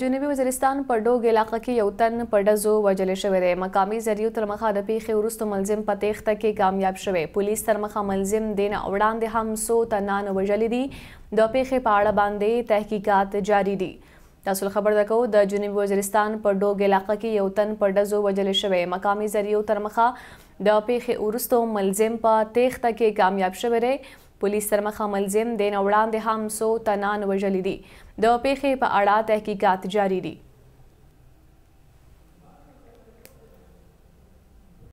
جنوبي وزیرستان په ډوګ علاقه کې یو تن په ډزو وجل شوی دی مقامي ذریعو تر مخه د پیښې وروسته ملزم په تیښته کې کامیاب شوی پولیس تر مخه ملزم دین وړاندې هم څو تنان وژلي دي د پیښې په اړه باندې تحقیقات جاری دي تاسو خبر درکو د جنوبي وزیرستان په ډوګ علاقه کې یو تن په ډزو وجل شوی مقامي ذریعو تر مخه د پیښې وروسته ملزم په تیښته کې کامیاب شوی دی پولیس تر مخه ملزم د نوړاندې هم سو تنان وژلې دي د پیښې په اړه تحقیقات جاری دي